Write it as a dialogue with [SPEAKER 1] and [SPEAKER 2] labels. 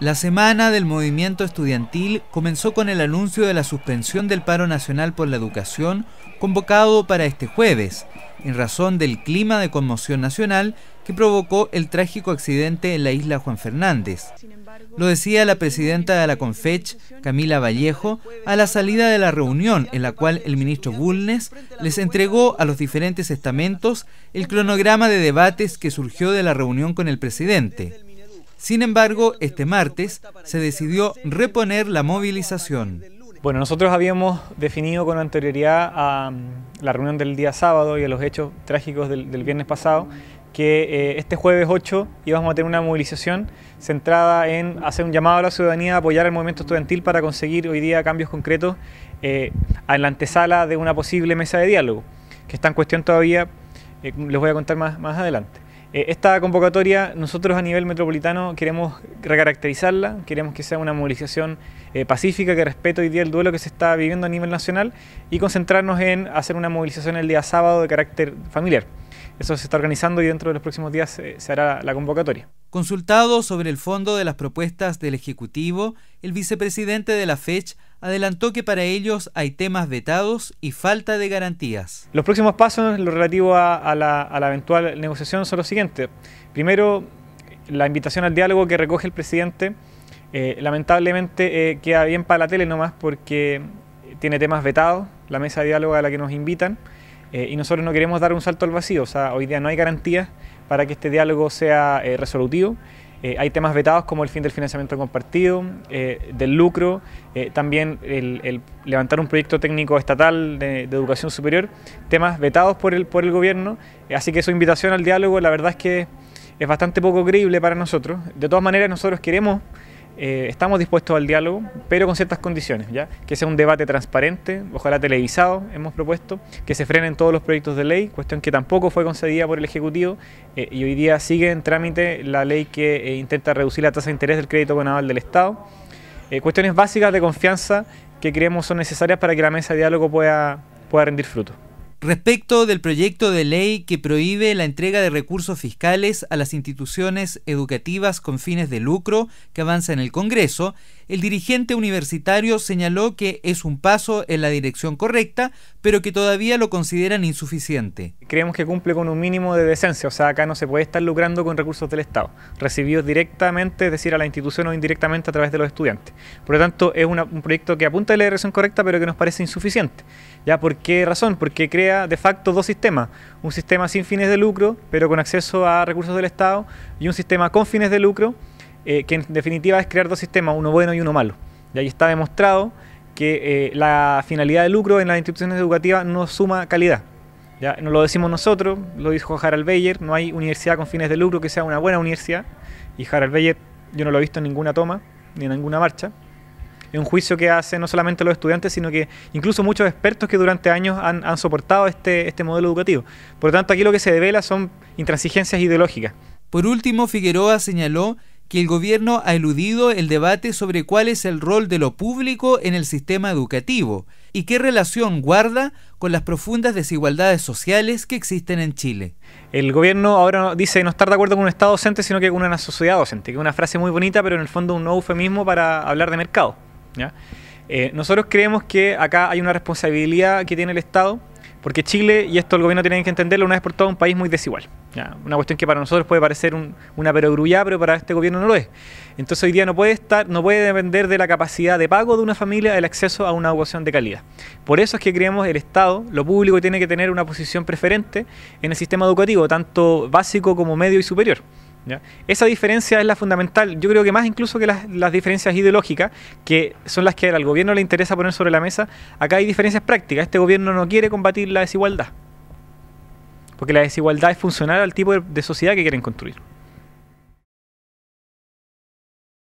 [SPEAKER 1] La semana del movimiento estudiantil comenzó con el anuncio de la suspensión del paro nacional por la educación convocado para este jueves, en razón del clima de conmoción nacional que provocó el trágico accidente en la isla Juan Fernández. Lo decía la presidenta de la Confech, Camila Vallejo, a la salida de la reunión en la cual el ministro Bulnes les entregó a los diferentes estamentos el cronograma de debates que surgió de la reunión con el presidente. Sin embargo, este martes se decidió reponer la movilización. Bueno,
[SPEAKER 2] nosotros habíamos definido con anterioridad a um, la reunión del día sábado y a los hechos trágicos del, viernes pasado que eh, este jueves 8 íbamos a tener una movilización centrada en hacer un llamado a la ciudadanía a apoyar al movimiento estudiantil para conseguir hoy día cambios concretos en eh, la antesala de una posible mesa de diálogo, que está en cuestión todavía, eh, les voy a contar más, más adelante. Eh, esta convocatoria nosotros a nivel metropolitano queremos recaracterizarla, queremos que sea una movilización eh, pacífica que respete hoy día el duelo que se está viviendo a nivel nacional y concentrarnos en hacer una movilización el día sábado de carácter familiar. Eso se está organizando y dentro de los próximos días eh, se hará la convocatoria. Consultado sobre el
[SPEAKER 1] fondo de las propuestas del Ejecutivo, el vicepresidente de la FECH adelantó que para ellos hay temas vetados y falta de garantías.
[SPEAKER 2] Los próximos pasos, lo relativo a, la, eventual negociación, son los siguientes. Primero, la invitación al diálogo que recoge el presidente. Eh, lamentablemente eh, queda bien para la tele nomás porque tiene temas vetados, la mesa de diálogo a la que nos invitan, eh, y nosotros no queremos dar un salto al vacío, o sea, hoy día no hay garantías para que este diálogo sea eh, resolutivo. Eh, hay temas vetados como el fin del financiamiento compartido, eh, del lucro, también el, levantar un proyecto técnico estatal de, educación superior, temas vetados por el, por el gobierno. Así que su invitación al diálogo, la verdad es que es bastante poco creíble para nosotros. De todas maneras, nosotros queremos eh, estamos dispuestos al diálogo, pero con ciertas condiciones, ¿ya? Que sea un debate transparente, ojalá televisado, hemos propuesto, que se frenen todos los proyectos de ley, cuestión que tampoco fue concedida por el Ejecutivo eh, y hoy día sigue en trámite la ley que eh, intenta reducir la tasa de interés del crédito aval del Estado. cuestiones básicas de confianza que creemos son necesarias para que la mesa de diálogo pueda, pueda rendir fruto
[SPEAKER 1] respecto del proyecto de ley que prohíbe la entrega de recursos fiscales a las instituciones educativas con fines de lucro que avanza en el Congreso el dirigente universitario señaló que es un paso en la dirección correcta, pero que todavía lo consideran insuficiente. Creemos que
[SPEAKER 2] cumple con un mínimo de decencia, o sea, acá no se puede estar lucrando con recursos del Estado, recibidos directamente, es decir, a la institución o indirectamente a través de los estudiantes. Por lo tanto, es un proyecto que apunta a la dirección correcta, pero que nos parece insuficiente. ¿Ya por qué razón? Porque crea de facto dos sistemas, un sistema sin fines de lucro, pero con acceso a recursos del Estado, y un sistema con fines de lucro, eh, que en definitiva es crear dos sistemas, uno bueno y uno malo. Y ahí está demostrado que eh, la finalidad de lucro en las instituciones educativas no suma calidad. Ya no lo decimos nosotros, lo dijo Harald Beyer, no hay universidad con fines de lucro que sea una buena universidad. Y Harald Beyer yo no lo he visto en ninguna toma, ni en ninguna marcha. Es un juicio que hace no solamente los estudiantes, sino que incluso muchos expertos que durante años han, soportado este, este modelo educativo. Por lo tanto, aquí
[SPEAKER 1] lo que se devela son intransigencias ideológicas. Por último, Figueroa señaló que el gobierno ha eludido el debate sobre cuál es el rol de lo público en el sistema educativo y qué relación guarda con las profundas desigualdades sociales que existen en
[SPEAKER 2] Chile. El gobierno ahora dice no estar de acuerdo con un Estado docente, sino que con una sociedad docente, que es una frase muy bonita, pero en el fondo un eufemismo para hablar de mercado. Eh, nosotros creemos que acá hay una responsabilidad que tiene el Estado porque Chile, y esto el gobierno tiene que entenderlo, una vez por todas un país muy desigual. Una cuestión que para nosotros puede parecer una perogrullada, pero para este gobierno no lo es. Entonces hoy día no puede estar, no puede depender de la capacidad de pago de una familia el acceso a una educación de calidad. Por eso es que creemos el Estado, lo público, tiene que tener una posición preferente en el sistema educativo, tanto básico como medio y superior. Esa diferencia es la fundamental, yo creo que más incluso que las, diferencias ideológicas, que son las que al gobierno le interesa poner sobre la mesa, acá hay diferencias prácticas. Este gobierno no quiere combatir la desigualdad, porque la desigualdad es funcionar al tipo de sociedad que quieren construir.